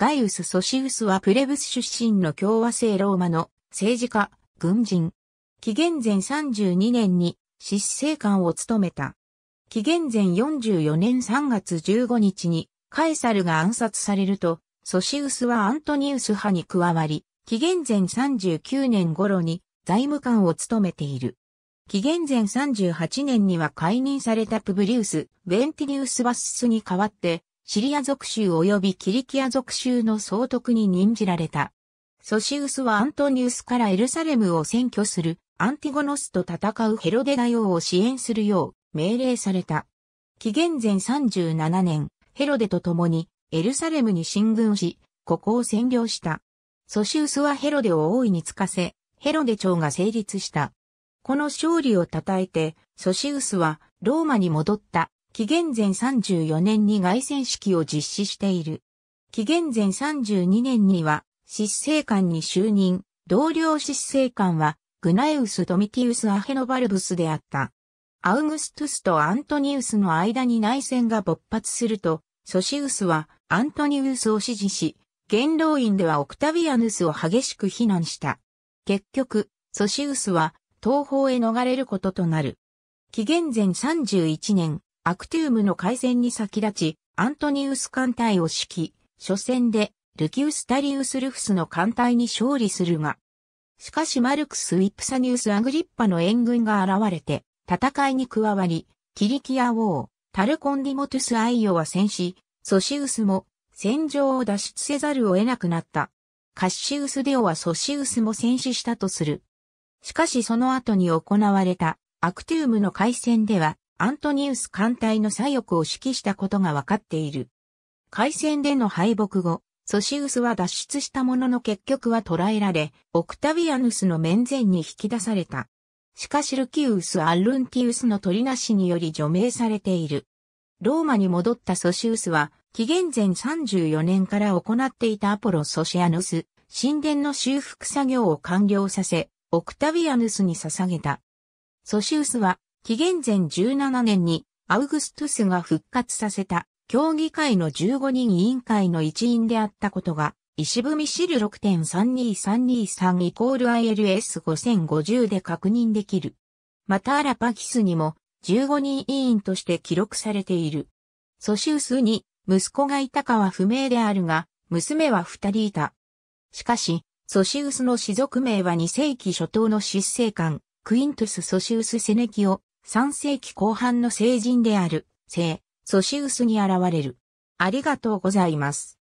ガイウス・ソシウスはプレブス出身の共和制ローマの政治家、軍人。紀元前32年に執政官を務めた。紀元前44年3月15日にカエサルが暗殺されると、ソシウスはアントニウス派に加わり、紀元前39年頃に財務官を務めている。紀元前38年には解任されたプブリウス、ウェンティニウス・バッスに代わって、シリア属州及びキリキア属州の総督に任じられた。ソシウスはアントニウスからエルサレムを占拠するアンティゴノスと戦うヘロデ大王を支援するよう命令された。紀元前37年、ヘロデと共にエルサレムに進軍し、ここを占領した。ソシウスはヘロデを大いにつかせ、ヘロデ朝が成立した。この勝利を称えて、ソシウスはローマに戻った。紀元前34年に外戦式を実施している。紀元前32年には、執政官に就任、同僚執政官は、グナエウス・ドミティウス・アヘノバルブスであった。アウグストゥスとアントニウスの間に内戦が勃発すると、ソシウスはアントニウスを支持し、元老院ではオクタビアヌスを激しく非難した。結局、ソシウスは東方へ逃れることとなる。紀元前31年、アクティウムの改善に先立ち、アントニウス艦隊を指揮、初戦でルキウス・タリウス・ルフスの艦隊に勝利するが、しかしマルクス・ウィプサニウス・アグリッパの援軍が現れて、戦いに加わり、キリキア王、タルコンディモトゥス・アイオは戦死、ソシウスも戦場を脱出せざるを得なくなった。カッシウス・デオはソシウスも戦死したとする。しかしその後に行われたアクティウムの海戦では、アントニウス艦隊の左翼を指揮したことが分かっている。海戦での敗北後、ソシウスは脱出したものの結局は捕らえられ、オクタヴィアヌスの面前に引き出された。しかしルキウス・アルンティウスの取りなしにより除名されている。ローマに戻ったソシウスは、紀元前34年から行っていたアポロ・ソシアヌス、神殿の修復作業を完了させ、オクタヴィアヌスに捧げた。ソシウスは紀元前17年にアウグストゥスが復活させた協議会の15人委員会の一員であったことが、石踏みシル6.32323イコール ILS5050 で確認できる。またアラパキスにも15人委員として記録されている。ソシウスに息子がいたかは不明であるが、娘は二人いた。しかし、ソシウスの氏族名は2世紀初頭の執政官、クイントゥス・ソシウス・セネキオ、3世紀後半の聖人である、聖、ソシウスに現れる。ありがとうございます。